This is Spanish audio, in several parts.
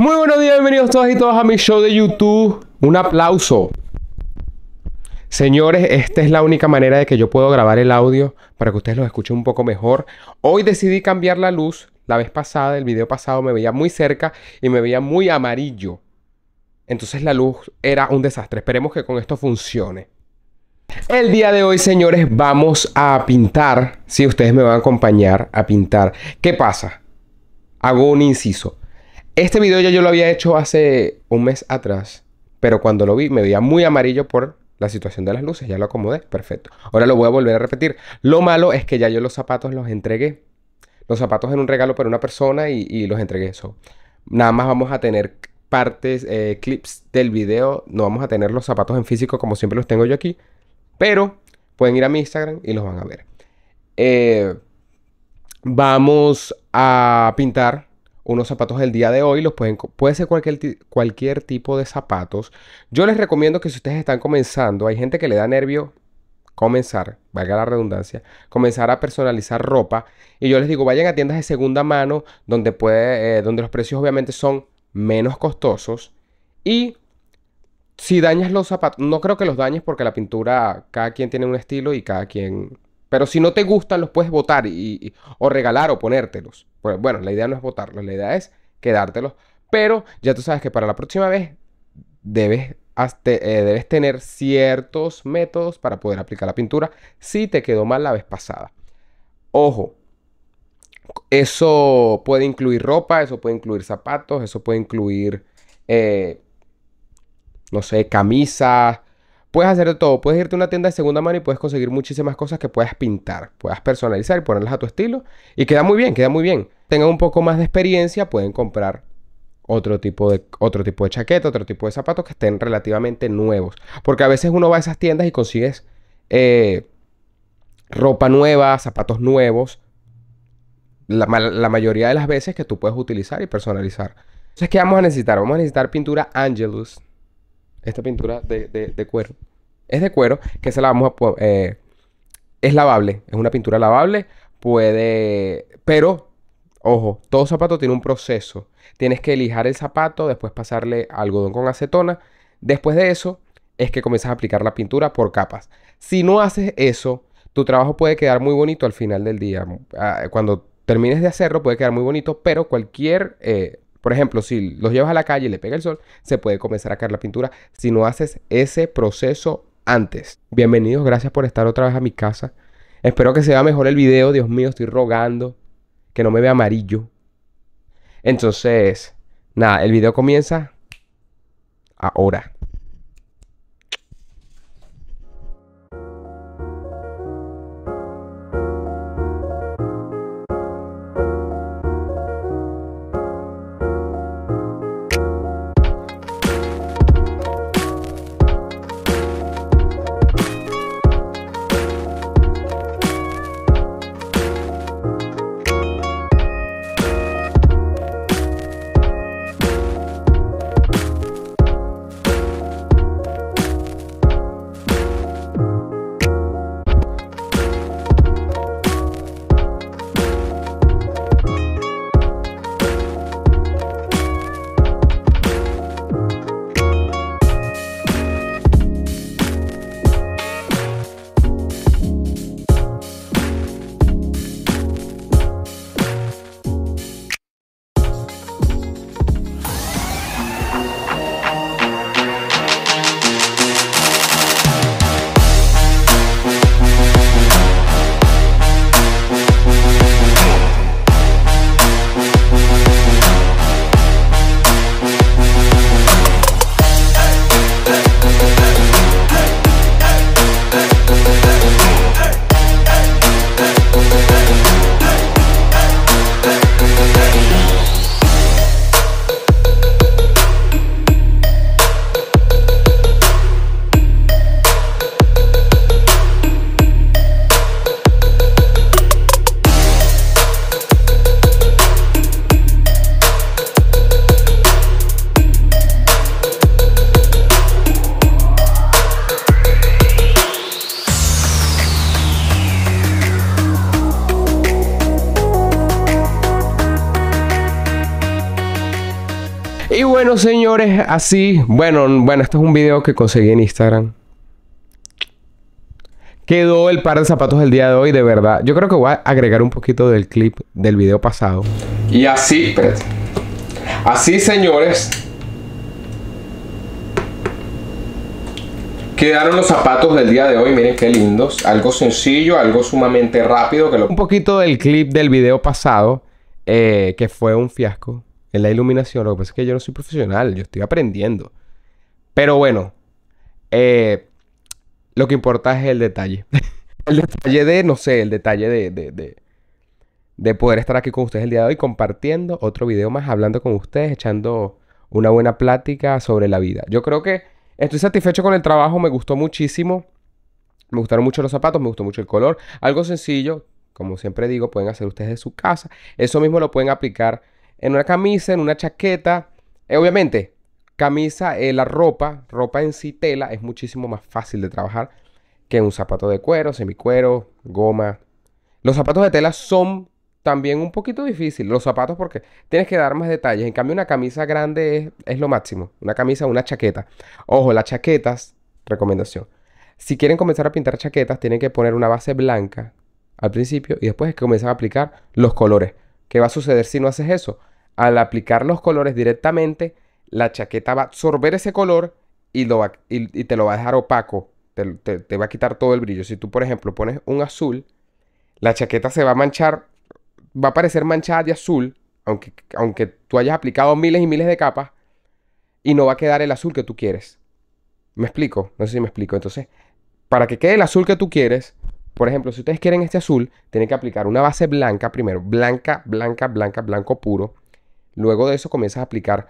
Muy buenos días, bienvenidos todos y todas a mi show de YouTube. Un aplauso. Señores, esta es la única manera de que yo puedo grabar el audio para que ustedes lo escuchen un poco mejor. Hoy decidí cambiar la luz. La vez pasada, el video pasado, me veía muy cerca y me veía muy amarillo. Entonces la luz era un desastre. Esperemos que con esto funcione. El día de hoy, señores, vamos a pintar. Si ustedes me van a acompañar a pintar. ¿Qué pasa? Hago un inciso. Este video ya yo lo había hecho hace un mes atrás, pero cuando lo vi me veía muy amarillo por la situación de las luces. Ya lo acomodé, perfecto. Ahora lo voy a volver a repetir. Lo malo es que ya yo los zapatos los entregué. Los zapatos en un regalo para una persona y, los entregué. eso. nada más vamos a tener partes, eh, clips del video. No vamos a tener los zapatos en físico como siempre los tengo yo aquí. Pero pueden ir a mi Instagram y los van a ver. Eh, vamos a pintar unos zapatos del día de hoy. Los pueden, puede ser cualquier, cualquier tipo de zapatos. Yo les recomiendo que si ustedes están comenzando, hay gente que le da nervio comenzar, valga la redundancia, comenzar a personalizar ropa. Y yo les digo, vayan a tiendas de segunda mano, donde, puede, eh, donde los precios obviamente son menos costosos. Y si dañas los zapatos, no creo que los dañes porque la pintura, cada quien tiene un estilo y cada quien pero si no te gustan, los puedes votar y, o regalar o ponértelos. Pues, bueno, la idea no es votarlos, la idea es quedártelos. Pero ya tú sabes que para la próxima vez debes, eh, debes tener ciertos métodos para poder aplicar la pintura si te quedó mal la vez pasada. Ojo, eso puede incluir ropa, eso puede incluir zapatos, eso puede incluir, eh, no sé, camisas, Puedes hacer de todo, puedes irte a una tienda de segunda mano y puedes conseguir muchísimas cosas que puedas pintar, puedas personalizar y ponerlas a tu estilo. Y queda muy bien, queda muy bien. Tengan un poco más de experiencia, pueden comprar otro tipo de, otro tipo de chaqueta, otro tipo de zapatos que estén relativamente nuevos. Porque a veces uno va a esas tiendas y consigues eh, ropa nueva, zapatos nuevos, la, la, mayoría de las veces que tú puedes utilizar y personalizar. Entonces, ¿qué vamos a necesitar? Vamos a necesitar pintura Angelus, esta pintura de, cuero. Es de cuero, que se la vamos a... Eh, es lavable, es una pintura lavable, puede... Pero, ojo, todo zapato tiene un proceso. Tienes que lijar el zapato, después pasarle algodón con acetona. Después de eso, es que comienzas a aplicar la pintura por capas. Si no haces eso, tu trabajo puede quedar muy bonito al final del día. Ah, cuando termines de hacerlo, puede quedar muy bonito, pero cualquier eh, por ejemplo, si los llevas a la calle y le pega el sol, se puede comenzar a caer la pintura si no haces ese proceso antes. Bienvenidos, gracias por estar otra vez a mi casa. Espero que se vea mejor el video, Dios mío, estoy rogando que no me vea amarillo. Entonces, nada, el video comienza ahora. Y bueno, señores, así. Bueno, bueno, esto es un video que conseguí en Instagram. Quedó el par de zapatos del día de hoy, de verdad. Yo creo que voy a agregar un poquito del clip del video pasado. Y así, Así, señores. Quedaron los zapatos del día de hoy, miren qué lindos. Algo sencillo, algo sumamente rápido. Que Un poquito del clip del video pasado, eh, que fue un fiasco la iluminación. Lo que pasa es que yo no soy profesional, yo estoy aprendiendo. Pero bueno, eh, lo que importa es el detalle. el detalle de, no sé, el detalle de, de, de, poder estar aquí con ustedes el día de hoy compartiendo otro video más, hablando con ustedes, echando una buena plática sobre la vida. Yo creo que estoy satisfecho con el trabajo, me gustó muchísimo. Me gustaron mucho los zapatos, me gustó mucho el color. Algo sencillo, como siempre digo, pueden hacer ustedes de su casa. Eso mismo lo pueden aplicar en una camisa, en una chaqueta. Eh, obviamente, camisa, eh, la ropa, ropa en sí, tela, es muchísimo más fácil de trabajar que un zapato de cuero, semicuero, goma. Los zapatos de tela son también un poquito difíciles. Los zapatos porque tienes que dar más detalles. En cambio, una camisa grande es, es lo máximo. Una camisa, una chaqueta. Ojo, las chaquetas, recomendación. Si quieren comenzar a pintar chaquetas, tienen que poner una base blanca al principio y después es que comienzan a aplicar los colores. ¿Qué va a suceder si no haces eso? Al aplicar los colores directamente, la chaqueta va a absorber ese color y, te lo va a dejar opaco. Te, va a quitar todo el brillo. Si tú, por ejemplo, pones un azul, la chaqueta se va a manchar, va a parecer manchada de azul, aunque, aunque tú hayas aplicado miles y miles de capas, y no va a quedar el azul que tú quieres. ¿Me explico? No sé si me explico. Entonces, para que quede el azul que tú quieres, por ejemplo, si ustedes quieren este azul, tienen que aplicar una base blanca primero, blanca, blanca, blanca, blanco puro. Luego de eso comienzas a aplicar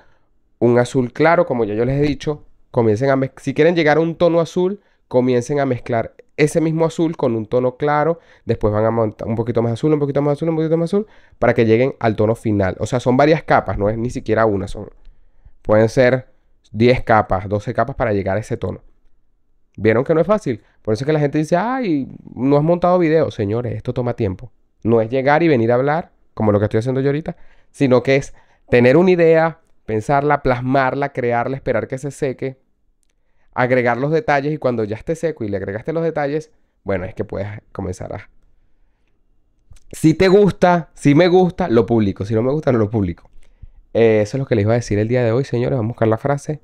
un azul claro, como ya yo les he dicho. Comiencen a si quieren llegar a un tono azul, comiencen a mezclar ese mismo azul con un tono claro, después van a montar un poquito más azul, un poquito más azul, un poquito más azul, para que lleguen al tono final. O sea, son varias capas, no es ni siquiera una, son pueden ser 10 capas, 12 capas para llegar a ese tono. ¿Vieron que no es fácil? Por eso es que la gente dice, ay, no has montado video. Señores, esto toma tiempo. No es llegar y venir a hablar, como lo que estoy haciendo yo ahorita, sino que es tener una idea, pensarla, plasmarla, crearla, esperar que se seque, agregar los detalles y cuando ya esté seco y le agregaste los detalles, bueno, es que puedes comenzar a... Si te gusta, si me gusta, lo publico. Si no me gusta, no lo publico. Eh, eso es lo que les iba a decir el día de hoy, señores. Vamos a buscar la frase.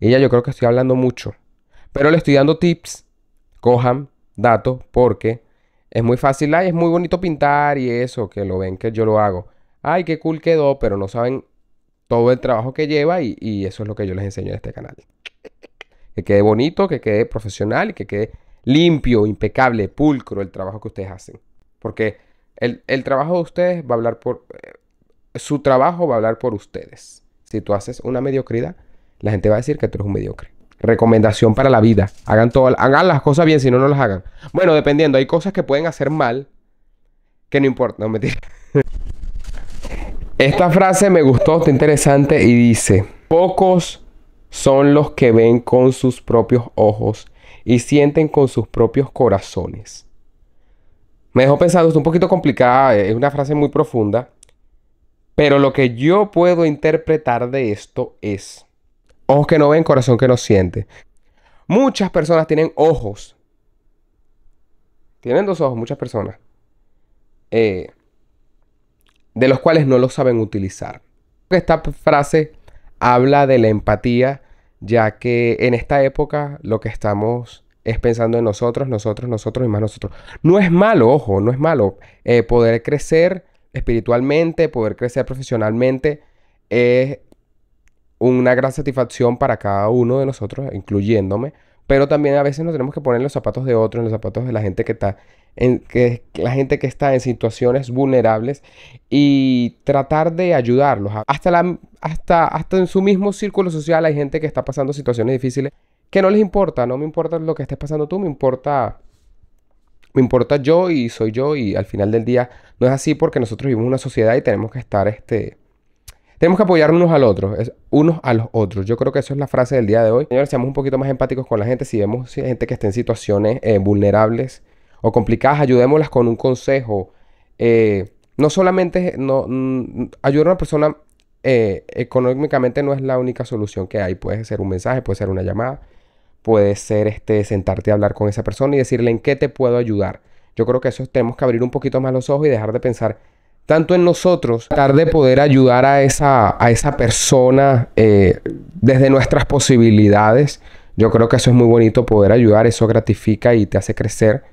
Y ya yo creo que estoy hablando mucho. Pero le estoy dando tips cojan datos porque es muy fácil, es muy bonito pintar y eso, que lo ven que yo lo hago. Ay, qué cool quedó, pero no saben todo el trabajo que lleva y, eso es lo que yo les enseño en este canal. Que quede bonito, que quede profesional que quede limpio, impecable, pulcro el trabajo que ustedes hacen. Porque el, trabajo de ustedes va a hablar por... Eh, su trabajo va a hablar por ustedes. Si tú haces una mediocridad, la gente va a decir que tú eres un mediocre. Recomendación para la vida. Hagan, todo, hagan las cosas bien, si no, no las hagan. Bueno, dependiendo, hay cosas que pueden hacer mal que no importa, no mentira. Esta frase me gustó, está interesante y dice, pocos son los que ven con sus propios ojos y sienten con sus propios corazones. Me dejó pensando, es un poquito complicada, eh, es una frase muy profunda, pero lo que yo puedo interpretar de esto es, Ojos que no ven, corazón que no siente. Muchas personas tienen ojos. Tienen dos ojos, muchas personas. Eh, de los cuales no lo saben utilizar. Esta frase habla de la empatía, ya que en esta época lo que estamos es pensando en nosotros, nosotros, nosotros y más nosotros. No es malo, ojo, no es malo eh, poder crecer espiritualmente, poder crecer profesionalmente, es una gran satisfacción para cada uno de nosotros, incluyéndome, pero también a veces nos tenemos que poner en los zapatos de otros, en los zapatos de la gente que está en que la gente que está en situaciones vulnerables y tratar de ayudarlos. Hasta hasta hasta en su mismo círculo social hay gente que está pasando situaciones difíciles que no les importa, no me importa lo que estés pasando tú, me importa me importa yo y soy yo y al final del día no es así porque nosotros vivimos una sociedad y tenemos que estar este tenemos que apoyarnos unos al otro, unos a los otros. Yo creo que eso es la frase del día de hoy. Señores, seamos un poquito más empáticos con la gente. Si vemos gente que está en situaciones eh, vulnerables o complicadas, ayudémoslas con un consejo. Eh, no solamente no, mm, ayudar a una persona eh, económicamente no es la única solución que hay. Puede ser un mensaje, puede ser una llamada, puede ser este, sentarte a hablar con esa persona y decirle en qué te puedo ayudar. Yo creo que eso tenemos que abrir un poquito más los ojos y dejar de pensar tanto en nosotros, tratar de poder ayudar a esa, a esa persona eh, desde nuestras posibilidades. Yo creo que eso es muy bonito, poder ayudar, eso gratifica y te hace crecer.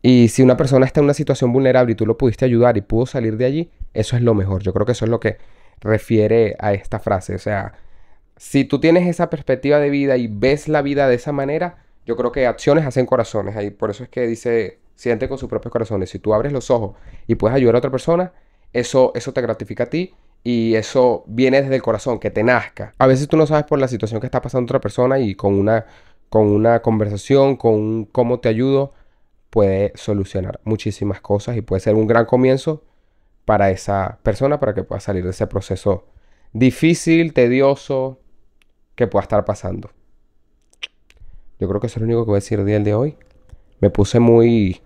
Y si una persona está en una situación vulnerable y tú lo pudiste ayudar y pudo salir de allí, eso es lo mejor. Yo creo que eso es lo que refiere a esta frase. O sea, si tú tienes esa perspectiva de vida y ves la vida de esa manera, yo creo que acciones hacen corazones. Ahí por eso es que dice, siente con sus propios corazones. Si tú abres los ojos y puedes ayudar a otra persona, eso, te gratifica a ti y eso viene desde el corazón, que te nazca. A veces tú no sabes por la situación que está pasando otra persona y con una, con una conversación, con un cómo te ayudo, puede solucionar muchísimas cosas y puede ser un gran comienzo para esa persona para que pueda salir de ese proceso difícil, tedioso que pueda estar pasando. Yo creo que eso es lo único que voy a decir el día de hoy. Me puse muy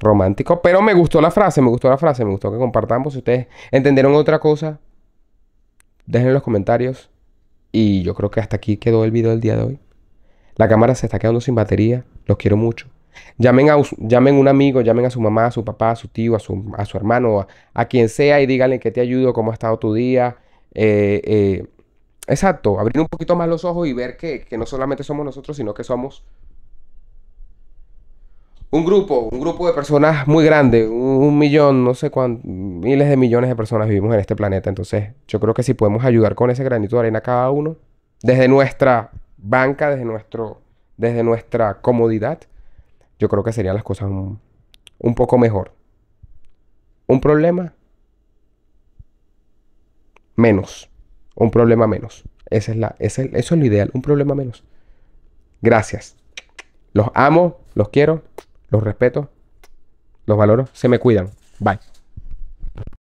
romántico. Pero me gustó la frase, me gustó la frase, me gustó que compartamos. Si ustedes entendieron otra cosa, déjenlo en los comentarios. Y yo creo que hasta aquí quedó el video del día de hoy. La cámara se está quedando sin batería. Los quiero mucho. Llamen a llamen un amigo, llamen a su mamá, a su papá, a su tío, a su, a su hermano, a, quien sea y díganle que te ayudo, cómo ha estado tu día. Eh, eh, exacto, abrir un poquito más los ojos y ver que, que no solamente somos nosotros, sino que somos un grupo, un grupo de personas muy grande, un, millón, no sé cuántos, miles de millones de personas vivimos en este planeta. Entonces, yo creo que si podemos ayudar con ese granito de arena cada uno, desde nuestra banca, desde, nuestro, desde nuestra comodidad, yo creo que serían las cosas un, poco mejor. Un problema menos. Un problema menos. Esa es la, eso es lo ideal, un problema menos. Gracias. Los amo, los quiero. Los respeto, los valoro, se me cuidan. Bye.